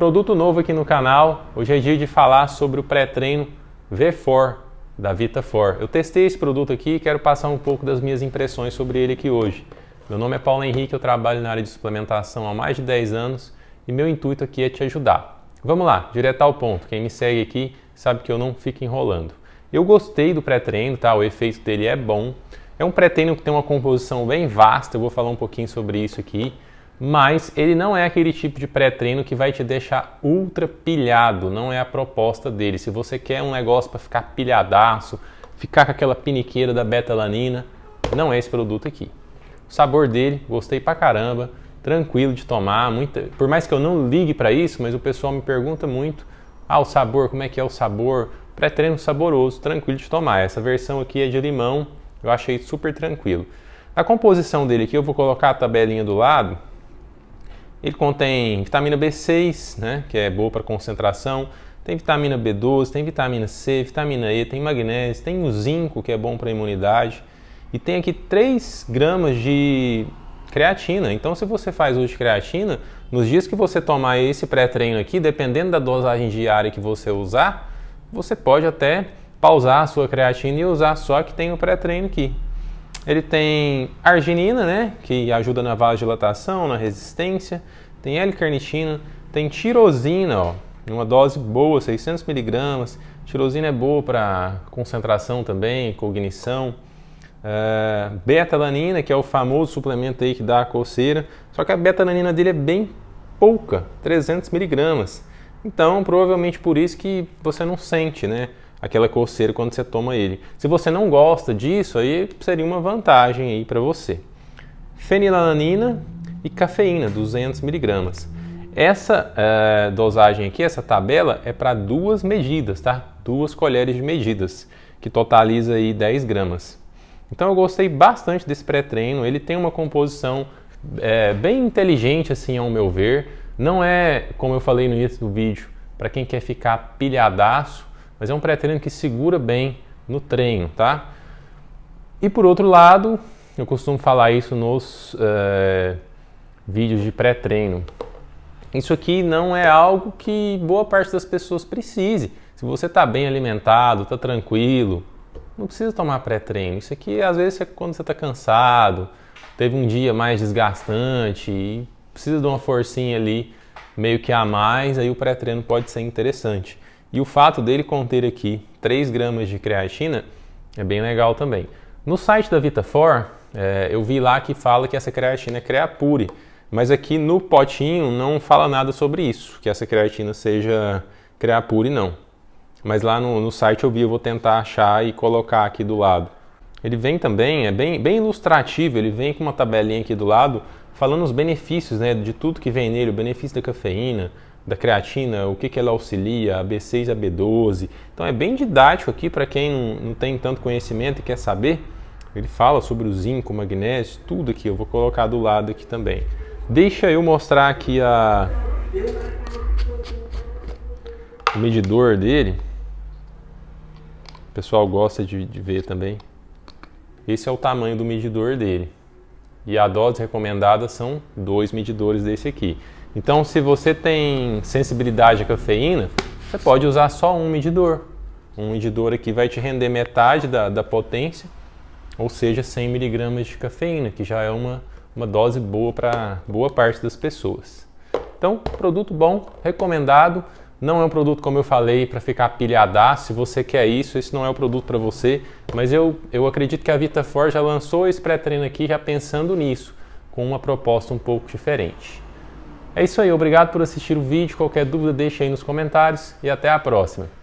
Produto novo aqui no canal, hoje é dia de falar sobre o pré-treino V4 da Vita4. Eu testei esse produto aqui e quero passar um pouco das minhas impressões sobre ele aqui hoje. Meu nome é Paulo Henrique, eu trabalho na área de suplementação há mais de 10 anos e meu intuito aqui é te ajudar. Vamos lá, direto ao ponto. Quem me segue aqui sabe que eu não fico enrolando. Eu gostei do pré-treino, tá? O efeito dele é bom. É um pré-treino que tem uma composição bem vasta, eu vou falar um pouquinho sobre isso aqui mas ele não é aquele tipo de pré-treino que vai te deixar ultra pilhado, não é a proposta dele. Se você quer um negócio para ficar pilhadaço, ficar com aquela piniqueira da betalanina, não é esse produto aqui. O sabor dele, gostei pra caramba, tranquilo de tomar, muita... por mais que eu não ligue para isso, mas o pessoal me pergunta muito, ah, o sabor, como é que é o sabor? Pré-treino saboroso, tranquilo de tomar. Essa versão aqui é de limão, eu achei super tranquilo. A composição dele aqui, eu vou colocar a tabelinha do lado, ele contém vitamina B6, né, que é boa para concentração, tem vitamina B12, tem vitamina C, vitamina E, tem magnésio, tem o zinco, que é bom para a imunidade, e tem aqui 3 gramas de creatina. Então, se você faz uso de creatina, nos dias que você tomar esse pré-treino aqui, dependendo da dosagem diária que você usar, você pode até pausar a sua creatina e usar só que tem o pré-treino aqui. Ele tem arginina, né, que ajuda na vasodilatação, na resistência. Tem L-carnitina, tem tirosina, ó, uma dose boa, 600 miligramas. Tirosina é boa para concentração também, cognição. Uh, beta-alanina, que é o famoso suplemento aí que dá a coceira. Só que a beta beta-alanina dele é bem pouca, 300 miligramas. Então, provavelmente por isso que você não sente, né? aquela coceira quando você toma ele. Se você não gosta disso, aí seria uma vantagem aí para você. Fenilalanina e cafeína, 200 miligramas. Essa uh, dosagem aqui, essa tabela, é para duas medidas, tá? Duas colheres de medidas, que totaliza aí 10 gramas. Então eu gostei bastante desse pré-treino, ele tem uma composição é, bem inteligente, assim, ao meu ver. Não é, como eu falei no início do vídeo, para quem quer ficar pilhadaço, mas é um pré-treino que segura bem no treino, tá? E por outro lado, eu costumo falar isso nos é, vídeos de pré-treino. Isso aqui não é algo que boa parte das pessoas precise. Se você está bem alimentado, está tranquilo, não precisa tomar pré-treino. Isso aqui, às vezes, é quando você está cansado, teve um dia mais desgastante e precisa de uma forcinha ali meio que a mais, aí o pré-treino pode ser interessante. E o fato dele conter aqui 3 gramas de creatina é bem legal também. No site da Vitafor, é, eu vi lá que fala que essa creatina é Creapure, mas aqui no potinho não fala nada sobre isso, que essa creatina seja Creapure não. Mas lá no, no site eu vi, eu vou tentar achar e colocar aqui do lado. Ele vem também, é bem, bem ilustrativo, ele vem com uma tabelinha aqui do lado falando os benefícios né, de tudo que vem nele, o benefício da cafeína, da creatina, o que, que ela auxilia, a B6 a B12. Então é bem didático aqui para quem não, tem tanto conhecimento e quer saber. Ele fala sobre o zinco, magnésio, tudo aqui. Eu vou colocar do lado aqui também. Deixa eu mostrar aqui a... o medidor dele. O pessoal gosta de, de ver também. Esse é o tamanho do medidor dele. E a dose recomendada são dois medidores desse aqui. Então, se você tem sensibilidade à cafeína, você pode usar só um medidor. Um medidor aqui vai te render metade da, da potência, ou seja, 100 miligramas de cafeína, que já é uma, uma dose boa para boa parte das pessoas. Então, produto bom, recomendado. Não é um produto, como eu falei, para ficar pilhadar. Se você quer isso, esse não é o produto para você. Mas eu, eu acredito que a VitaFor já lançou esse pré-treino aqui já pensando nisso, com uma proposta um pouco diferente. É isso aí, obrigado por assistir o vídeo. Qualquer dúvida, deixe aí nos comentários e até a próxima.